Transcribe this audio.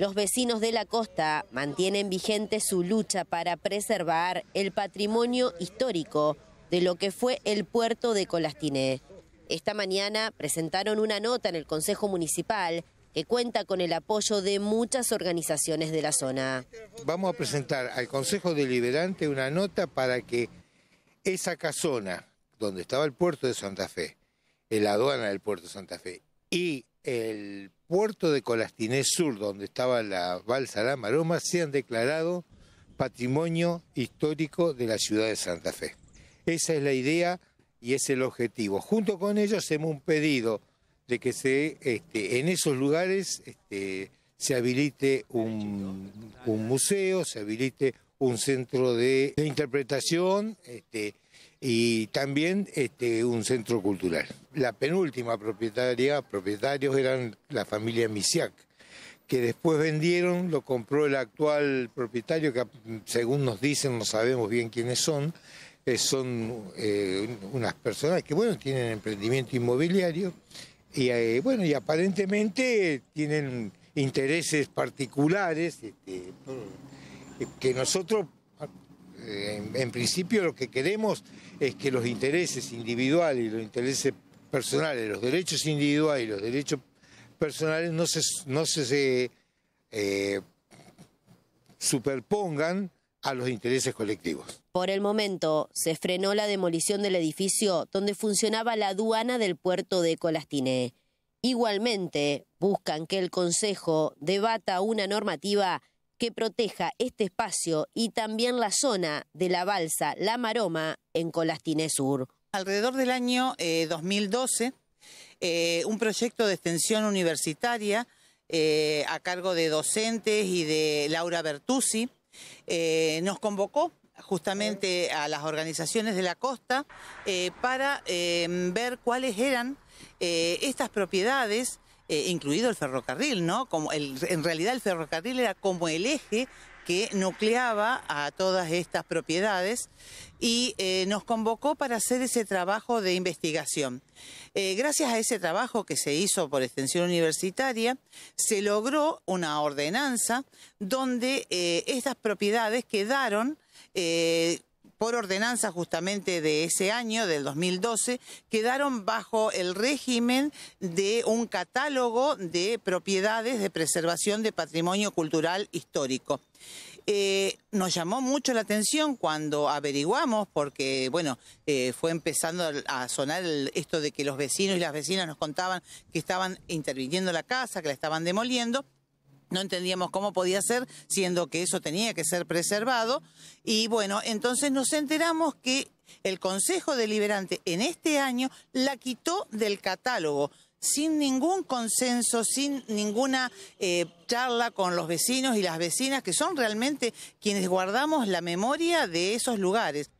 Los vecinos de la costa mantienen vigente su lucha para preservar el patrimonio histórico de lo que fue el puerto de Colastiné. Esta mañana presentaron una nota en el Consejo Municipal que cuenta con el apoyo de muchas organizaciones de la zona. Vamos a presentar al Consejo Deliberante una nota para que esa casona, donde estaba el puerto de Santa Fe, la aduana del puerto de Santa Fe y el puerto de Colastinés Sur, donde estaba la balsa La Maroma, se han declarado patrimonio histórico de la ciudad de Santa Fe. Esa es la idea y es el objetivo. Junto con ellos hacemos un pedido de que se, este, en esos lugares este, se habilite un, museo, se habilite un centro de, interpretación este, y también este, un centro cultural. La penúltima propietaria, propietarios eran la familia Misiak, que después vendieron, lo compró el actual propietario, que según nos dicen no sabemos bien quiénes son, eh, son eh, unas personas que bueno, tienen emprendimiento inmobiliario y eh, bueno, y aparentemente tienen intereses particulares este, que nosotros en, principio lo que queremos es que los intereses individuales y los intereses personales, los derechos individuales y los derechos personales no se, no se eh, superpongan a los intereses colectivos. Por el momento, se frenó la demolición del edificio donde funcionaba la aduana del puerto de Colastiné. Igualmente, buscan que el Consejo debata una normativa que proteja este espacio y también la zona de la balsa La Maroma en Colastiné Sur. Alrededor del año 2012, eh, eh, un proyecto de extensión universitaria eh, a cargo de docentes y de Laura Bertuzzi nos convocó justamente a las organizaciones de la costa para ver cuáles eran estas propiedades eh, incluido el ferrocarril, ¿no? Como el, en realidad el ferrocarril era como el eje que nucleaba a todas estas propiedades y eh, nos convocó para hacer ese trabajo de investigación. Eh, gracias a ese trabajo que se hizo por extensión universitaria, se logró una ordenanza donde estas propiedades quedaron por ordenanza justamente de ese año, del 2012, quedaron bajo el régimen de un catálogo de propiedades de preservación de patrimonio cultural histórico. Eh, nos llamó mucho la atención cuando averiguamos, porque bueno, eh, fue empezando a sonar esto de que los vecinos y las vecinas nos contaban que estaban interviniendo la casa, que la estaban demoliendo, no entendíamos cómo podía ser, siendo que eso tenía que ser preservado. Y bueno, entonces nos enteramos que el Consejo Deliberante en este año la quitó del catálogo sin ningún consenso, sin ninguna eh, charla con los vecinos y las vecinas, que son realmente quienes guardamos la memoria de esos lugares.